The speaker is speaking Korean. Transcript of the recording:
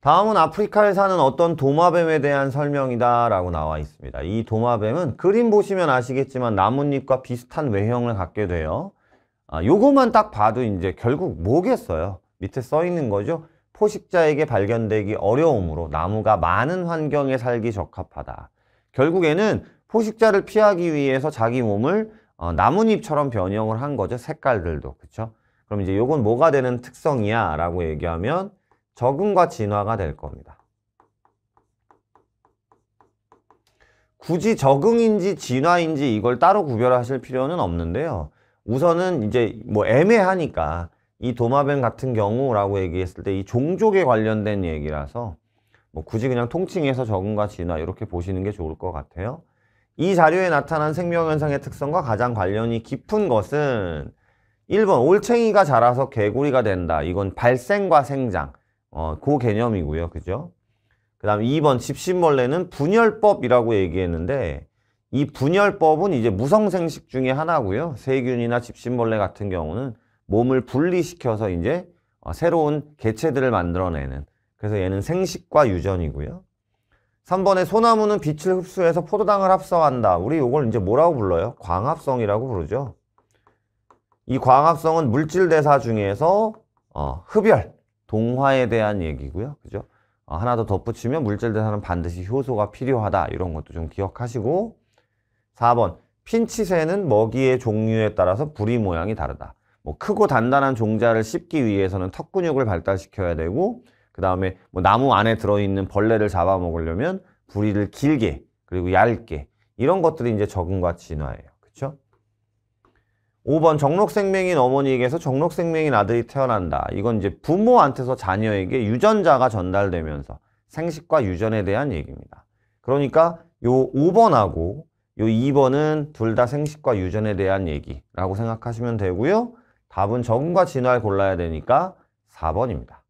다음은 아프리카에 사는 어떤 도마뱀에 대한 설명이다 라고 나와 있습니다. 이 도마뱀은 그림 보시면 아시겠지만 나뭇잎과 비슷한 외형을 갖게 돼요. 아, 요것만딱 봐도 이제 결국 뭐겠어요? 밑에 써 있는 거죠. 포식자에게 발견되기 어려움으로 나무가 많은 환경에 살기 적합하다. 결국에는 포식자를 피하기 위해서 자기 몸을 어, 나뭇잎처럼 변형을 한 거죠. 색깔들도. 그렇죠? 그럼 이제 요건 뭐가 되는 특성이야 라고 얘기하면 적응과 진화가 될 겁니다. 굳이 적응인지 진화인지 이걸 따로 구별하실 필요는 없는데요. 우선은 이제 뭐 애매하니까 이 도마뱀 같은 경우라고 얘기했을 때 이 종족에 관련된 얘기라서 뭐 굳이 그냥 통칭해서 적응과 진화 이렇게 보시는 게 좋을 것 같아요. 이 자료에 나타난 생명현상의 특성과 가장 관련이 깊은 것은 1번 올챙이가 자라서 개구리가 된다. 이건 발생과 생장. 어, 그 개념이고요. 그죠? 그 다음 2번 집신벌레는 분열법이라고 얘기했는데 이 분열법은 이제 무성생식 중에 하나고요. 세균이나 집신벌레 같은 경우는 몸을 분리시켜서 이제 어, 새로운 개체들을 만들어내는 그래서 얘는 생식과 유전이고요. 3번에 소나무는 빛을 흡수해서 포도당을 합성한다. 우리 이걸 이제 뭐라고 불러요? 광합성이라고 부르죠. 이 광합성은 물질 대사 중에서 어, 흡열, 동화에 대한 얘기고요. 그죠? 어, 하나 더 덧붙이면 물질대사는 반드시 효소가 필요하다. 이런 것도 좀 기억하시고 4번 핀치새는 먹이의 종류에 따라서 부리 모양이 다르다. 뭐 크고 단단한 종자를 씹기 위해서는 턱 근육을 발달시켜야 되고 그 다음에 뭐 나무 안에 들어있는 벌레를 잡아먹으려면 부리를 길게 그리고 얇게 이런 것들이 이제 적응과 진화예요. 그렇죠? 5번 정록생명인 어머니에게서 정록생명인 아들이 태어난다. 이건 이제 부모한테서 자녀에게 유전자가 전달되면서 생식과 유전에 대한 얘기입니다. 그러니까 요 5번하고 요 2번은 둘 다 생식과 유전에 대한 얘기라고 생각하시면 되고요. 답은 적응과 진화를 골라야 되니까 4번입니다.